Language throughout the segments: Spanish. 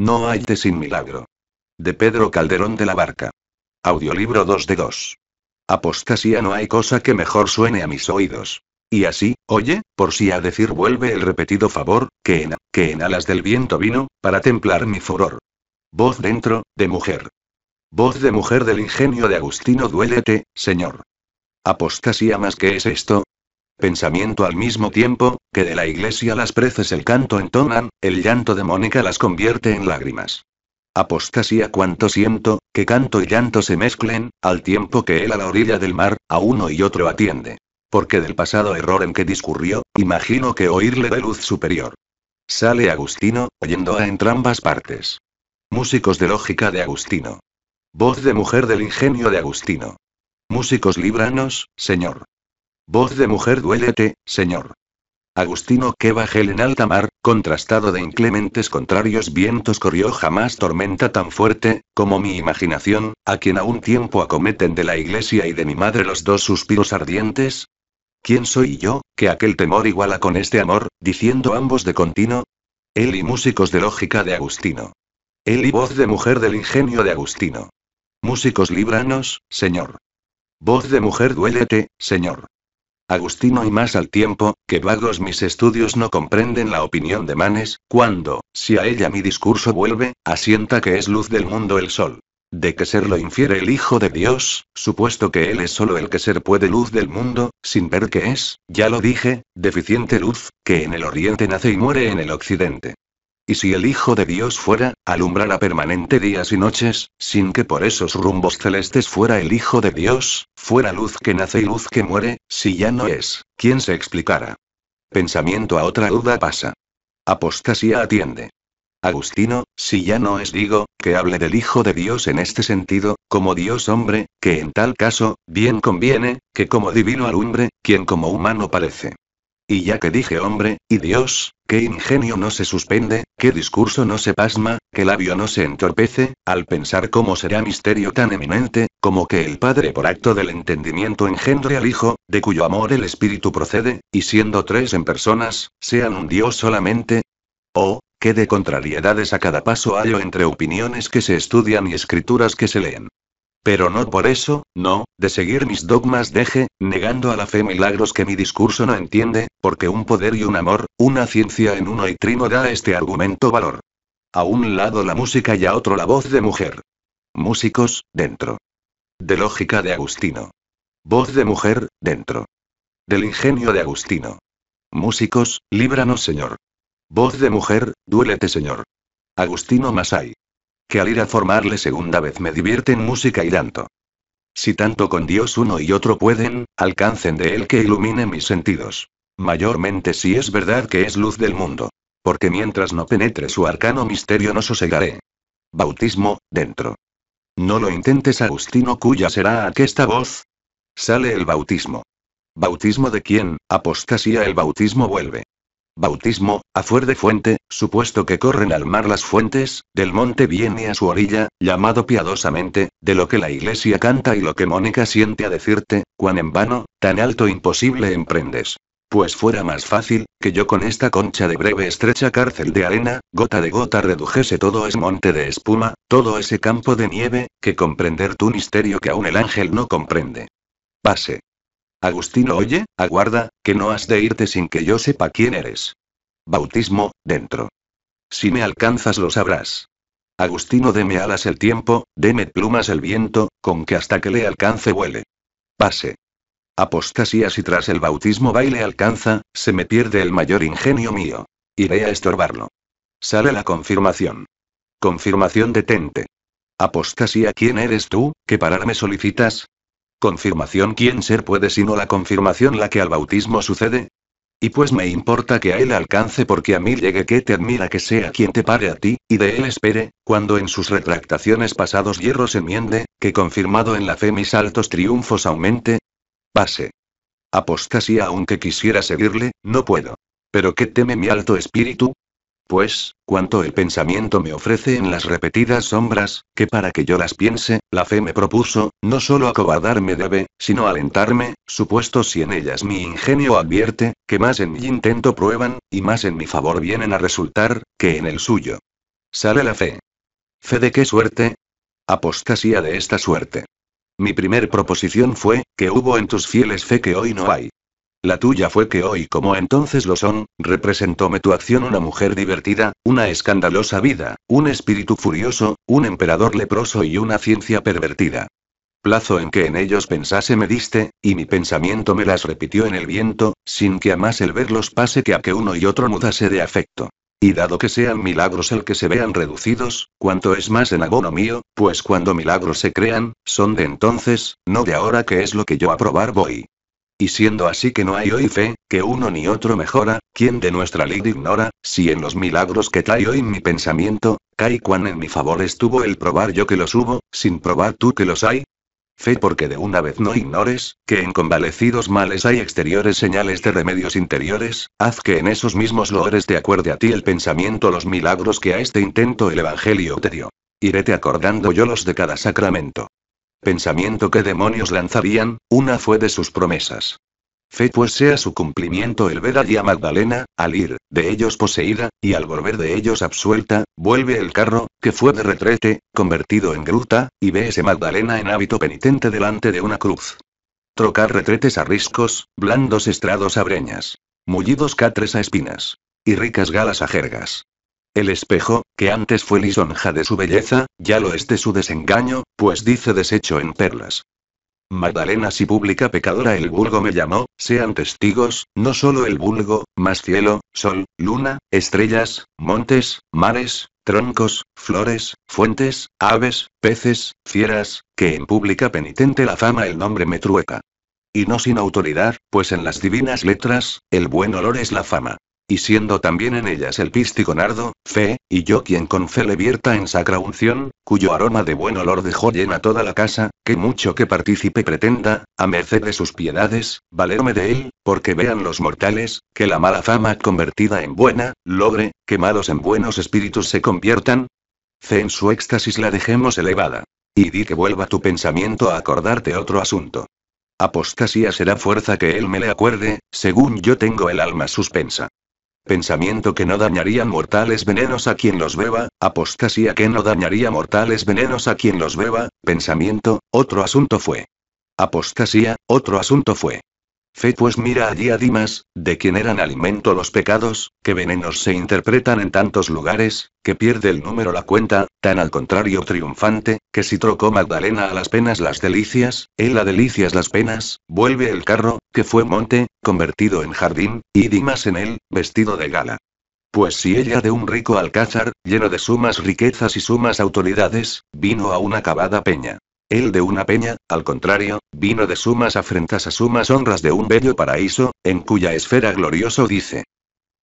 No hay de sin milagro. De Pedro Calderón de la Barca. Audiolibro 2 de 2. Apostasía no hay cosa que mejor suene a mis oídos. Y así, oye, por si a decir vuelve el repetido favor, que en, que en alas del viento vino, para templar mi furor. Voz dentro, de mujer. Voz de mujer del ingenio de Agustino Duélete, señor. Apostasía más que es esto, pensamiento al mismo tiempo, que de la iglesia las preces el canto entonan, el llanto de Mónica las convierte en lágrimas. Apostasía cuanto siento, que canto y llanto se mezclen, al tiempo que él a la orilla del mar, a uno y otro atiende. Porque del pasado error en que discurrió, imagino que oírle de luz superior. Sale Agustino, oyendo a entrambas partes. Músicos de lógica de Agustino. Voz de mujer del ingenio de Agustino. Músicos libranos, señor. Voz de mujer duélete, señor. Agustino que bajel en alta mar, contrastado de inclementes contrarios vientos corrió jamás tormenta tan fuerte, como mi imaginación, a quien a un tiempo acometen de la iglesia y de mi madre los dos suspiros ardientes. ¿Quién soy yo, que aquel temor iguala con este amor, diciendo ambos de continuo? Él y músicos de lógica de Agustino. Él y voz de mujer del ingenio de Agustino. Músicos libranos, señor. Voz de mujer duélete, señor. Agustino y más al tiempo, que vagos mis estudios no comprenden la opinión de Manes, cuando, si a ella mi discurso vuelve, asienta que es luz del mundo el sol. De que ser lo infiere el Hijo de Dios, supuesto que Él es solo el que ser puede luz del mundo, sin ver que es, ya lo dije, deficiente luz, que en el oriente nace y muere en el occidente. Y si el Hijo de Dios fuera, alumbrara permanente días y noches, sin que por esos rumbos celestes fuera el Hijo de Dios, fuera luz que nace y luz que muere, si ya no es, ¿quién se explicara? Pensamiento a otra duda pasa. Apostasía atiende. Agustino, si ya no es digo, que hable del Hijo de Dios en este sentido, como Dios hombre, que en tal caso, bien conviene, que como divino alumbre, quien como humano parece. Y ya que dije hombre, y Dios, qué ingenio no se suspende, qué discurso no se pasma, qué labio no se entorpece, al pensar cómo será misterio tan eminente, como que el Padre por acto del entendimiento engendre al Hijo, de cuyo amor el Espíritu procede, y siendo tres en personas, sean un Dios solamente. Oh, qué de contrariedades a cada paso hallo entre opiniones que se estudian y escrituras que se leen. Pero no por eso, no, de seguir mis dogmas deje, negando a la fe milagros que mi discurso no entiende, porque un poder y un amor, una ciencia en uno y trino da a este argumento valor. A un lado la música y a otro la voz de mujer. Músicos, dentro. De lógica de Agustino. Voz de mujer, dentro. Del ingenio de Agustino. Músicos, líbranos Señor. Voz de mujer, duélete Señor. Agustino Masay que al ir a formarle segunda vez me divierten música y tanto. Si tanto con Dios uno y otro pueden, alcancen de Él que ilumine mis sentidos. Mayormente si es verdad que es luz del mundo. Porque mientras no penetre su arcano misterio no sosegaré. Bautismo, dentro. No lo intentes Agustino cuya será aquesta voz. Sale el bautismo. ¿Bautismo de quién? Apostasía el bautismo vuelve bautismo, a fuer de fuente, supuesto que corren al mar las fuentes, del monte viene a su orilla, llamado piadosamente, de lo que la iglesia canta y lo que Mónica siente a decirte, cuán en vano, tan alto imposible emprendes. Pues fuera más fácil, que yo con esta concha de breve estrecha cárcel de arena, gota de gota redujese todo ese monte de espuma, todo ese campo de nieve, que comprender tu misterio que aún el ángel no comprende. Pase. Agustino, oye, aguarda, que no has de irte sin que yo sepa quién eres. Bautismo, dentro. Si me alcanzas lo sabrás. Agustino, deme alas el tiempo, deme plumas el viento, con que hasta que le alcance huele. Pase. Apostasía si tras el bautismo baile alcanza, se me pierde el mayor ingenio mío. Iré a estorbarlo. Sale la confirmación. Confirmación detente. Apostasía, ¿quién eres tú, que pararme solicitas? Confirmación quién ser puede sino la confirmación la que al bautismo sucede. Y pues me importa que a él alcance porque a mí llegue que te admira que sea quien te pare a ti, y de él espere, cuando en sus retractaciones pasados hierros enmiende, que confirmado en la fe mis altos triunfos aumente. Pase. Apostasía aunque quisiera seguirle, no puedo. Pero ¿qué teme mi alto espíritu? pues, cuanto el pensamiento me ofrece en las repetidas sombras, que para que yo las piense, la fe me propuso, no solo acobardarme debe, sino alentarme, supuesto si en ellas mi ingenio advierte, que más en mi intento prueban, y más en mi favor vienen a resultar, que en el suyo. Sale la fe. ¿Fe de qué suerte? Apostasía de esta suerte. Mi primer proposición fue, que hubo en tus fieles fe que hoy no hay. La tuya fue que hoy como entonces lo son, representóme tu acción una mujer divertida, una escandalosa vida, un espíritu furioso, un emperador leproso y una ciencia pervertida. Plazo en que en ellos pensase me diste, y mi pensamiento me las repitió en el viento, sin que a más el verlos pase que a que uno y otro mudase de afecto. Y dado que sean milagros el que se vean reducidos, cuanto es más en abono mío, pues cuando milagros se crean, son de entonces, no de ahora que es lo que yo a probar voy. Y siendo así que no hay hoy fe, que uno ni otro mejora, ¿quién de nuestra ley ignora, si en los milagros que trae hoy mi pensamiento, cae cuán en mi favor estuvo el probar yo que los hubo, sin probar tú que los hay? Fe porque de una vez no ignores, que en convalecidos males hay exteriores señales de remedios interiores, haz que en esos mismos loores te acuerde a ti el pensamiento los milagros que a este intento el Evangelio te dio. Iréte acordando yo los de cada sacramento. Pensamiento que demonios lanzarían, una fue de sus promesas. Fe pues sea su cumplimiento el ver allí a Magdalena, al ir, de ellos poseída, y al volver de ellos absuelta, vuelve el carro, que fue de retrete, convertido en gruta, y ve ese Magdalena en hábito penitente delante de una cruz. Trocar retretes a riscos, blandos estrados a breñas. Mullidos catres a espinas. Y ricas galas a jergas. El espejo, que antes fue lisonja de su belleza, ya lo es de su desengaño, pues dice deshecho en perlas. Magdalena si pública pecadora el vulgo me llamó, sean testigos, no solo el vulgo, mas cielo, sol, luna, estrellas, montes, mares, troncos, flores, fuentes, aves, peces, fieras, que en pública penitente la fama el nombre me trueca. Y no sin autoridad, pues en las divinas letras, el buen olor es la fama y siendo también en ellas el pístico nardo, fe, y yo quien con fe le vierta en sacra unción, cuyo aroma de buen olor dejó llena toda la casa, que mucho que participe pretenda, a merced de sus piedades, valerme de él, porque vean los mortales, que la mala fama convertida en buena, logre, que malos en buenos espíritus se conviertan. Fe en su éxtasis la dejemos elevada. Y di que vuelva tu pensamiento a acordarte otro asunto. Apostasía será fuerza que él me le acuerde, según yo tengo el alma suspensa pensamiento que no dañarían mortales venenos a quien los beba, apostasía que no dañaría mortales venenos a quien los beba, pensamiento, otro asunto fue. Apostasía, otro asunto fue. Fe pues mira allí a Dimas, de quien eran alimento los pecados, que venenos se interpretan en tantos lugares, que pierde el número la cuenta, tan al contrario triunfante, que si trocó Magdalena a las penas las delicias, él a delicias las penas, vuelve el carro, que fue monte, convertido en jardín, y Dimas en él, vestido de gala. Pues si ella de un rico alcázar, lleno de sumas riquezas y sumas autoridades, vino a una cavada peña. Él de una peña, al contrario, vino de sumas afrentas a sumas honras de un bello paraíso, en cuya esfera glorioso dice,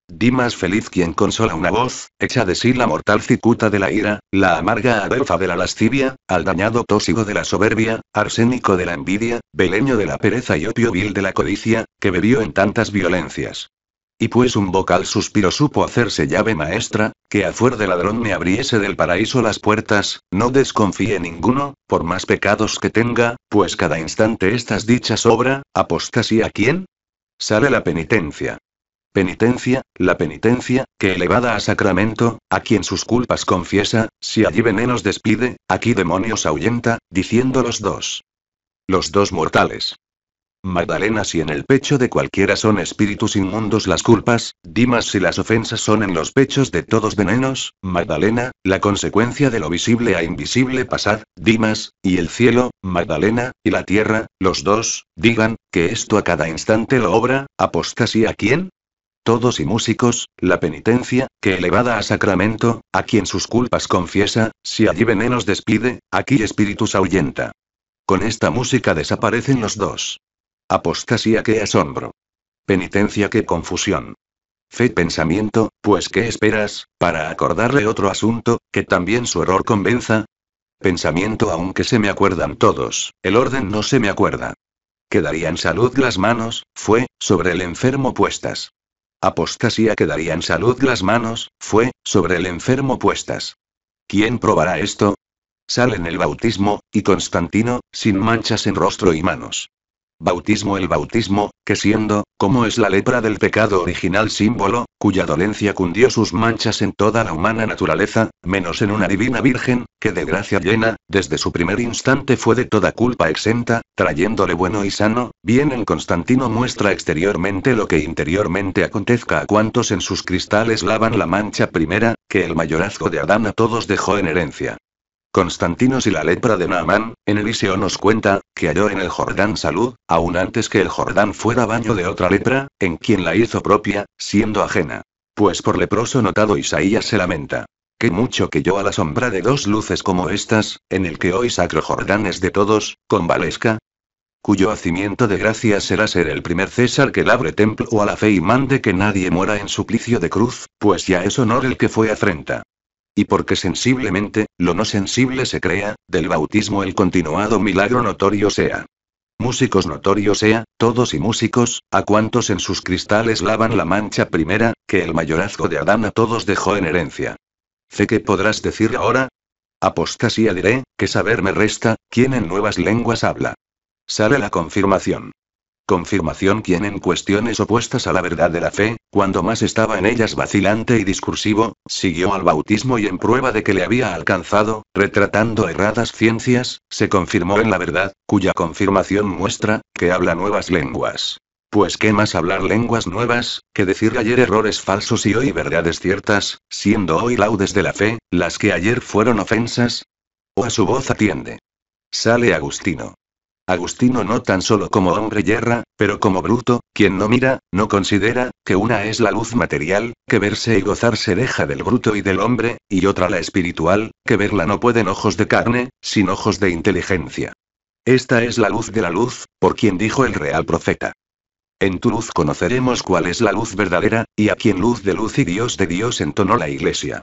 Di más feliz quien consola una voz, echa de sí la mortal cicuta de la ira, la amarga adelfa de la lascivia, al dañado tóxico de la soberbia, arsénico de la envidia, beleño de la pereza y opio vil de la codicia, que bebió en tantas violencias. Y pues un vocal suspiro supo hacerse llave maestra, que a fuer de ladrón me abriese del paraíso las puertas, no desconfíe ninguno, por más pecados que tenga, pues cada instante estas dichas obra, apostasía a quién? Sale la penitencia. Penitencia, la penitencia, que elevada a sacramento, a quien sus culpas confiesa, si allí venenos despide, aquí demonios ahuyenta, diciendo los dos. Los dos mortales. Magdalena si en el pecho de cualquiera son espíritus inmundos las culpas, Dimas si las ofensas son en los pechos de todos venenos, Magdalena, la consecuencia de lo visible a invisible pasad, Dimas, y el cielo, Magdalena, y la tierra, los dos, digan, que esto a cada instante lo obra, y a quién, todos y músicos, la penitencia, que elevada a sacramento, a quien sus culpas confiesa, si allí venenos despide, aquí espíritus ahuyenta. Con esta música desaparecen los dos. Apostasía que asombro. Penitencia que confusión. Fe pensamiento, pues ¿qué esperas, para acordarle otro asunto, que también su error convenza? Pensamiento aunque se me acuerdan todos, el orden no se me acuerda. Quedarían en salud las manos, fue, sobre el enfermo puestas. Apostasía quedaría en salud las manos, fue, sobre el enfermo puestas. ¿Quién probará esto? Salen el bautismo, y Constantino, sin manchas en rostro y manos. Bautismo El bautismo, que siendo, como es la lepra del pecado original símbolo, cuya dolencia cundió sus manchas en toda la humana naturaleza, menos en una divina virgen, que de gracia llena, desde su primer instante fue de toda culpa exenta, trayéndole bueno y sano, bien en Constantino muestra exteriormente lo que interiormente acontezca a cuantos en sus cristales lavan la mancha primera, que el mayorazgo de Adán a todos dejó en herencia. Constantinos y la lepra de Naamán, en Eliseo nos cuenta, que halló en el Jordán salud, aún antes que el Jordán fuera baño de otra lepra, en quien la hizo propia, siendo ajena. Pues por leproso notado Isaías se lamenta. Qué mucho que yo a la sombra de dos luces como estas, en el que hoy sacro Jordán es de todos, convalezca. Cuyo hacimiento de gracia será ser el primer César que labre templo a la fe y mande que nadie muera en suplicio de cruz, pues ya es honor el que fue afrenta. Y porque sensiblemente, lo no sensible se crea, del bautismo el continuado milagro notorio sea. Músicos notorio sea, todos y músicos, a cuantos en sus cristales lavan la mancha primera, que el mayorazgo de Adán a todos dejó en herencia. sé que podrás decir ahora, Apostasía diré, que saber me resta, quién en nuevas lenguas habla. Sale la confirmación. Confirmación quien en cuestiones opuestas a la verdad de la fe, cuando más estaba en ellas vacilante y discursivo, siguió al bautismo y en prueba de que le había alcanzado, retratando erradas ciencias, se confirmó en la verdad, cuya confirmación muestra, que habla nuevas lenguas. Pues qué más hablar lenguas nuevas, que decir ayer errores falsos y hoy verdades ciertas, siendo hoy laudes de la fe, las que ayer fueron ofensas. O a su voz atiende. Sale Agustino. Agustino no tan solo como hombre yerra, pero como bruto, quien no mira, no considera, que una es la luz material, que verse y gozar se deja del bruto y del hombre, y otra la espiritual, que verla no pueden ojos de carne, sin ojos de inteligencia. Esta es la luz de la luz, por quien dijo el real profeta. En tu luz conoceremos cuál es la luz verdadera, y a quien luz de luz y Dios de Dios entonó la iglesia.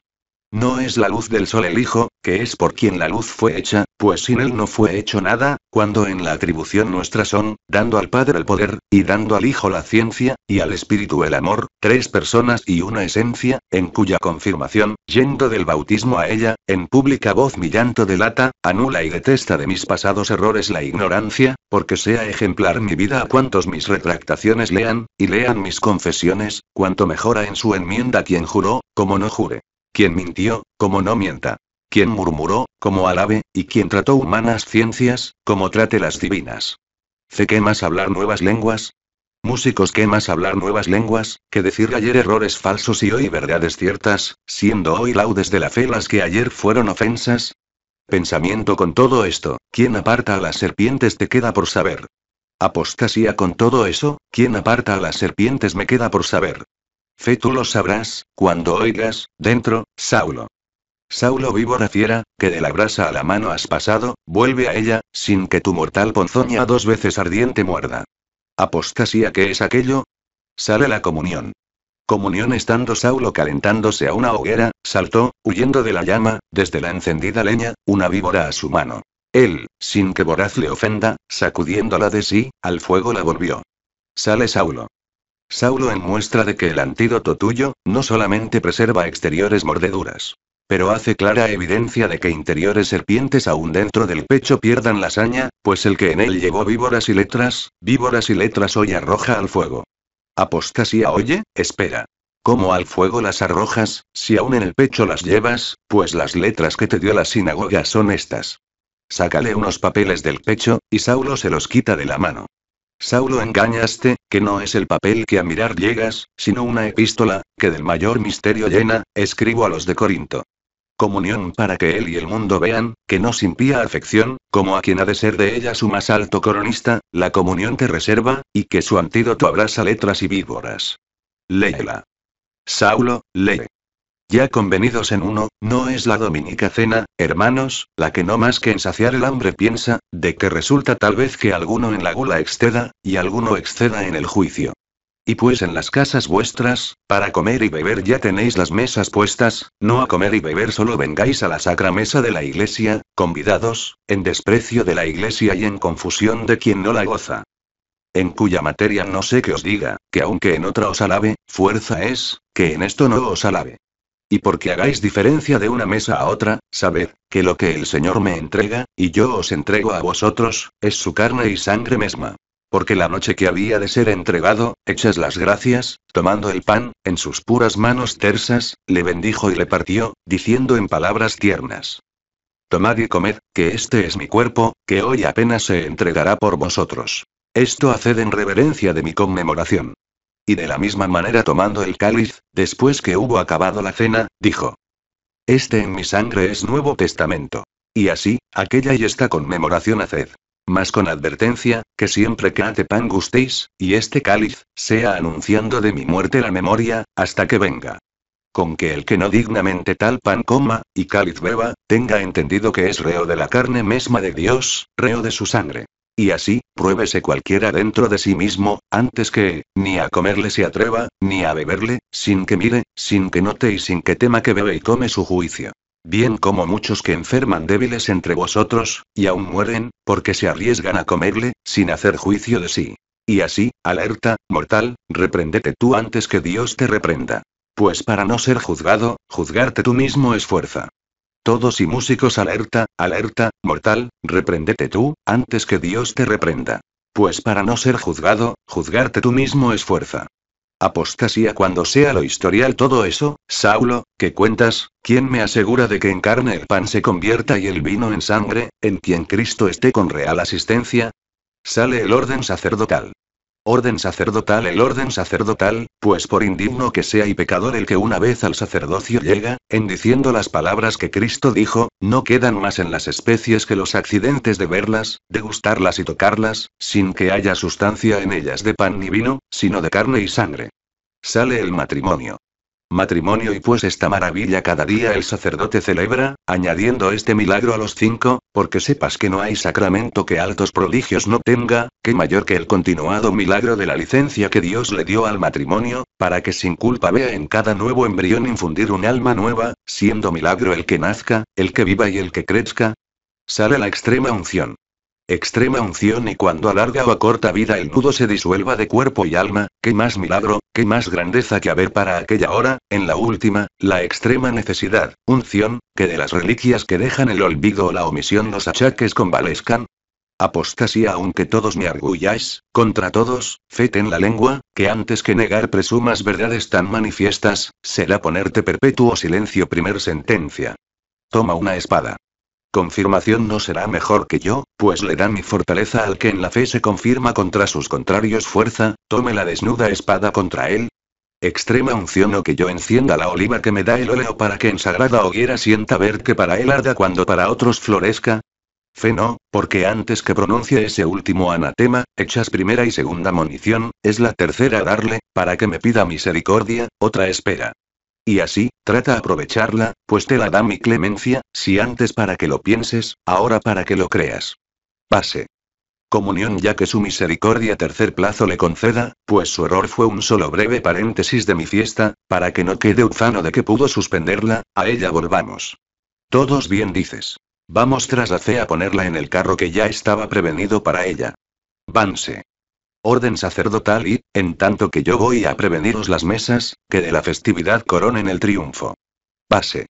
No es la luz del sol el Hijo, que es por quien la luz fue hecha, pues sin él no fue hecho nada, cuando en la atribución nuestra son, dando al Padre el poder, y dando al Hijo la ciencia, y al Espíritu el amor, tres personas y una esencia, en cuya confirmación, yendo del bautismo a ella, en pública voz mi llanto delata, anula y detesta de mis pasados errores la ignorancia, porque sea ejemplar mi vida a cuantos mis retractaciones lean, y lean mis confesiones, cuanto mejora en su enmienda quien juró, como no jure quien mintió, como no mienta, quien murmuró, como alabe, y quien trató humanas ciencias, como trate las divinas. Fe Qué más hablar nuevas lenguas, Músicos qué más hablar nuevas lenguas, que decir ayer errores falsos y hoy verdades ciertas, siendo hoy laudes de la fe las que ayer fueron ofensas. Pensamiento con todo esto, ¿quién aparta a las serpientes te queda por saber? Apostasía con todo eso, ¿quién aparta a las serpientes me queda por saber? Fe tú lo sabrás, cuando oigas, dentro, Saulo. Saulo víbora fiera, que de la brasa a la mano has pasado, vuelve a ella, sin que tu mortal ponzoña dos veces ardiente muerda. ¿Apostasía qué es aquello? Sale la comunión. Comunión estando Saulo calentándose a una hoguera, saltó, huyendo de la llama, desde la encendida leña, una víbora a su mano. Él, sin que Voraz le ofenda, sacudiéndola de sí, al fuego la volvió. Sale Saulo. Saulo en muestra de que el antídoto tuyo, no solamente preserva exteriores mordeduras, pero hace clara evidencia de que interiores serpientes aún dentro del pecho pierdan la saña, pues el que en él llevó víboras y letras, víboras y letras hoy arroja al fuego. Apostasía oye, espera. ¿Cómo al fuego las arrojas, si aún en el pecho las llevas, pues las letras que te dio la sinagoga son estas? Sácale unos papeles del pecho, y Saulo se los quita de la mano. Saulo engañaste, que no es el papel que a mirar llegas, sino una epístola, que del mayor misterio llena, escribo a los de Corinto. Comunión para que él y el mundo vean, que no sin pía afección, como a quien ha de ser de ella su más alto coronista, la comunión te reserva, y que su antídoto abraza letras y víboras. Léela. Saulo, lee ya convenidos en uno, no es la dominica cena, hermanos, la que no más que en saciar el hambre piensa, de que resulta tal vez que alguno en la gula exceda, y alguno exceda en el juicio. Y pues en las casas vuestras, para comer y beber ya tenéis las mesas puestas, no a comer y beber solo vengáis a la sacra mesa de la iglesia, convidados, en desprecio de la iglesia y en confusión de quien no la goza. En cuya materia no sé qué os diga, que aunque en otra os alabe, fuerza es, que en esto no os alabe. Y porque hagáis diferencia de una mesa a otra, sabed, que lo que el Señor me entrega, y yo os entrego a vosotros, es su carne y sangre misma. Porque la noche que había de ser entregado, hechas las gracias, tomando el pan, en sus puras manos tersas, le bendijo y le partió, diciendo en palabras tiernas. Tomad y comed, que este es mi cuerpo, que hoy apenas se entregará por vosotros. Esto haced en reverencia de mi conmemoración. Y de la misma manera tomando el cáliz, después que hubo acabado la cena, dijo. Este en mi sangre es Nuevo Testamento. Y así, aquella y esta conmemoración haced. Mas con advertencia, que siempre que ate pan gustéis, y este cáliz, sea anunciando de mi muerte la memoria, hasta que venga. Con que el que no dignamente tal pan coma, y cáliz beba, tenga entendido que es reo de la carne mesma de Dios, reo de su sangre. Y así, pruébese cualquiera dentro de sí mismo, antes que, ni a comerle se atreva, ni a beberle, sin que mire, sin que note y sin que tema que bebe y come su juicio. Bien como muchos que enferman débiles entre vosotros, y aún mueren, porque se arriesgan a comerle, sin hacer juicio de sí. Y así, alerta, mortal, repréndete tú antes que Dios te reprenda. Pues para no ser juzgado, juzgarte tú mismo es fuerza. Todos y músicos alerta, alerta, mortal, repréndete tú, antes que Dios te reprenda. Pues para no ser juzgado, juzgarte tú mismo es fuerza. Apostasía cuando sea lo historial todo eso, Saulo, que cuentas, ¿quién me asegura de que en carne el pan se convierta y el vino en sangre, en quien Cristo esté con real asistencia? Sale el orden sacerdotal. Orden sacerdotal El orden sacerdotal, pues por indigno que sea y pecador el que una vez al sacerdocio llega, en diciendo las palabras que Cristo dijo, no quedan más en las especies que los accidentes de verlas, de gustarlas y tocarlas, sin que haya sustancia en ellas de pan ni vino, sino de carne y sangre. Sale el matrimonio matrimonio y pues esta maravilla cada día el sacerdote celebra, añadiendo este milagro a los cinco, porque sepas que no hay sacramento que altos prodigios no tenga, que mayor que el continuado milagro de la licencia que Dios le dio al matrimonio, para que sin culpa vea en cada nuevo embrión infundir un alma nueva, siendo milagro el que nazca, el que viva y el que crezca. Sale la extrema unción extrema unción y cuando alarga o a corta vida el nudo se disuelva de cuerpo y alma, qué más milagro, qué más grandeza que haber para aquella hora, en la última, la extrema necesidad, unción, que de las reliquias que dejan el olvido o la omisión los achaques convalezcan. Apostasía aunque todos me arguyáis, contra todos, fe en la lengua, que antes que negar presumas verdades tan manifiestas, será ponerte perpetuo silencio primer sentencia. Toma una espada. Confirmación no será mejor que yo, pues le da mi fortaleza al que en la fe se confirma contra sus contrarios fuerza, tome la desnuda espada contra él, extrema unción o que yo encienda la oliva que me da el óleo para que en sagrada hoguera sienta ver que para él arda cuando para otros florezca? Fe no, porque antes que pronuncie ese último anatema, echas primera y segunda munición, es la tercera darle, para que me pida misericordia, otra espera. Y así, trata aprovecharla, pues te la da mi clemencia, si antes para que lo pienses, ahora para que lo creas. Pase. Comunión ya que su misericordia tercer plazo le conceda, pues su error fue un solo breve paréntesis de mi fiesta, para que no quede ufano de que pudo suspenderla, a ella volvamos. Todos bien dices. Vamos tras la C a ponerla en el carro que ya estaba prevenido para ella. Vanse orden sacerdotal y, en tanto que yo voy a preveniros las mesas, que de la festividad coronen el triunfo. Pase.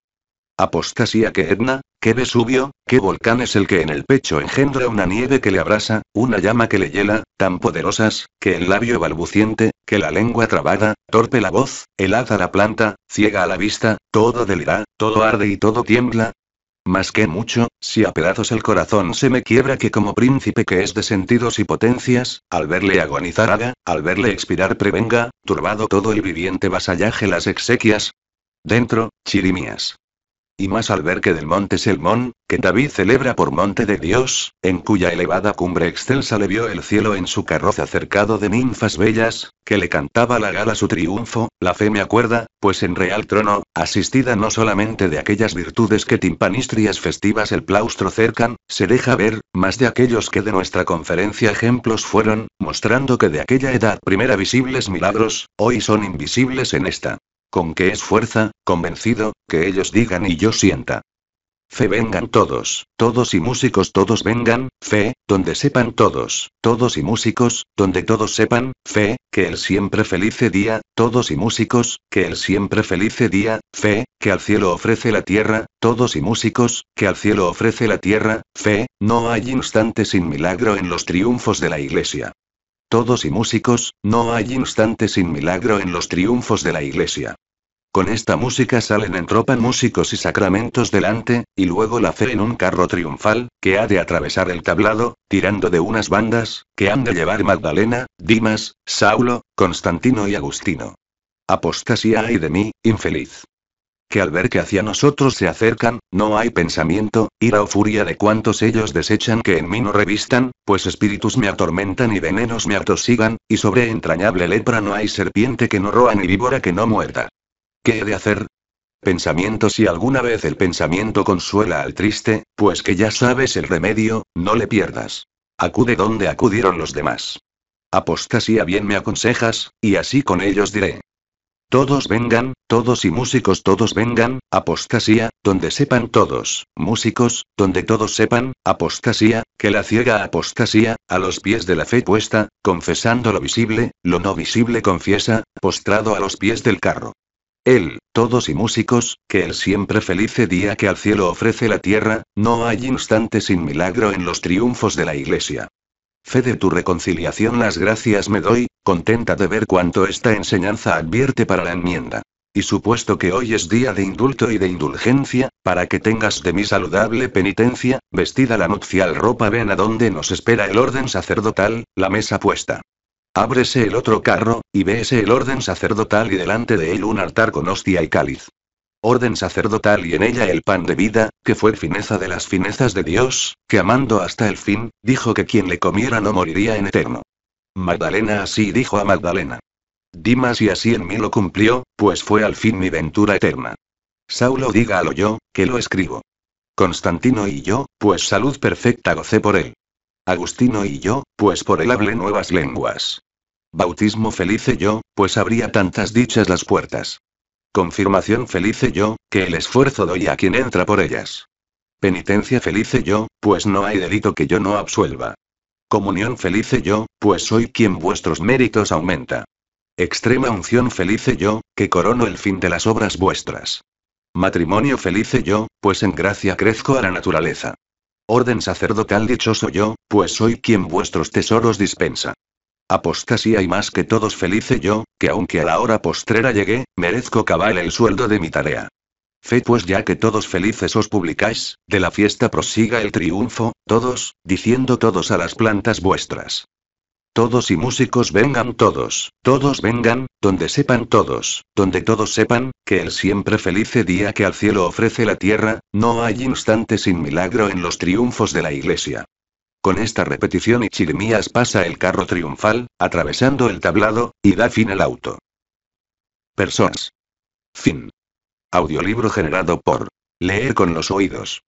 Apostasía que Etna, que Vesubio, que volcán es el que en el pecho engendra una nieve que le abrasa, una llama que le hiela, tan poderosas, que el labio balbuciente, que la lengua trabada, torpe la voz, helada la planta, ciega a la vista, todo delirá, todo arde y todo tiembla, más que mucho, si a pedazos el corazón se me quiebra que como príncipe que es de sentidos y potencias, al verle agonizar haga, al verle expirar prevenga, turbado todo el viviente vasallaje las exequias. Dentro, chirimías y más al ver que del monte Selmón, que David celebra por monte de Dios, en cuya elevada cumbre excelsa le vio el cielo en su carroza cercado de ninfas bellas, que le cantaba la gala su triunfo, la fe me acuerda, pues en real trono, asistida no solamente de aquellas virtudes que timpanistrias festivas el plaustro cercan, se deja ver, más de aquellos que de nuestra conferencia ejemplos fueron, mostrando que de aquella edad primera visibles milagros, hoy son invisibles en esta con que es fuerza, convencido, que ellos digan y yo sienta. Fe vengan todos, todos y músicos todos vengan, fe, donde sepan todos, todos y músicos, donde todos sepan, fe, que el siempre felice día, todos y músicos, que el siempre felice día, fe, que al cielo ofrece la tierra, todos y músicos, que al cielo ofrece la tierra, fe, no hay instante sin milagro en los triunfos de la iglesia todos y músicos, no hay instante sin milagro en los triunfos de la iglesia. Con esta música salen en tropa músicos y sacramentos delante, y luego la fe en un carro triunfal, que ha de atravesar el tablado, tirando de unas bandas, que han de llevar Magdalena, Dimas, Saulo, Constantino y Agustino. Apostasía hay de mí, infeliz que al ver que hacia nosotros se acercan, no hay pensamiento, ira o furia de cuantos ellos desechan que en mí no revistan, pues espíritus me atormentan y venenos me atosigan, y sobre entrañable lepra no hay serpiente que no roa ni víbora que no muerda. ¿Qué he de hacer? Pensamiento si alguna vez el pensamiento consuela al triste, pues que ya sabes el remedio, no le pierdas. Acude donde acudieron los demás. Apostasía bien me aconsejas, y así con ellos diré. Todos vengan, todos y músicos todos vengan, apostasía, donde sepan todos, músicos, donde todos sepan, apostasía, que la ciega apostasía, a los pies de la fe puesta, confesando lo visible, lo no visible confiesa, postrado a los pies del carro. Él, todos y músicos, que el siempre felice día que al cielo ofrece la tierra, no hay instante sin milagro en los triunfos de la iglesia. Fe de tu reconciliación las gracias me doy, contenta de ver cuánto esta enseñanza advierte para la enmienda. Y supuesto que hoy es día de indulto y de indulgencia, para que tengas de mi saludable penitencia, vestida la nupcial ropa ven a donde nos espera el orden sacerdotal, la mesa puesta. Ábrese el otro carro, y véese el orden sacerdotal y delante de él un altar con hostia y cáliz orden sacerdotal y en ella el pan de vida, que fue fineza de las finezas de Dios, que amando hasta el fin, dijo que quien le comiera no moriría en eterno. Magdalena así dijo a Magdalena. Dimas y así en mí lo cumplió, pues fue al fin mi ventura eterna. Saulo dígalo yo, que lo escribo. Constantino y yo, pues salud perfecta gocé por él. Agustino y yo, pues por él hablé nuevas lenguas. Bautismo felice yo, pues abría tantas dichas las puertas. Confirmación felice yo, que el esfuerzo doy a quien entra por ellas. Penitencia felice yo, pues no hay delito que yo no absuelva. Comunión felice yo, pues soy quien vuestros méritos aumenta. Extrema unción felice yo, que corono el fin de las obras vuestras. Matrimonio felice yo, pues en gracia crezco a la naturaleza. Orden sacerdotal dichoso yo, pues soy quien vuestros tesoros dispensa. Apostasía y más que todos felices yo, que aunque a la hora postrera llegué, merezco cabal el sueldo de mi tarea. Fe pues ya que todos felices os publicáis, de la fiesta prosiga el triunfo, todos, diciendo todos a las plantas vuestras. Todos y músicos vengan todos, todos vengan, donde sepan todos, donde todos sepan, que el siempre felice día que al cielo ofrece la tierra, no hay instante sin milagro en los triunfos de la iglesia. Con esta repetición y chirimías pasa el carro triunfal, atravesando el tablado, y da fin al auto. Personas. Fin. Audiolibro generado por Leer con los oídos.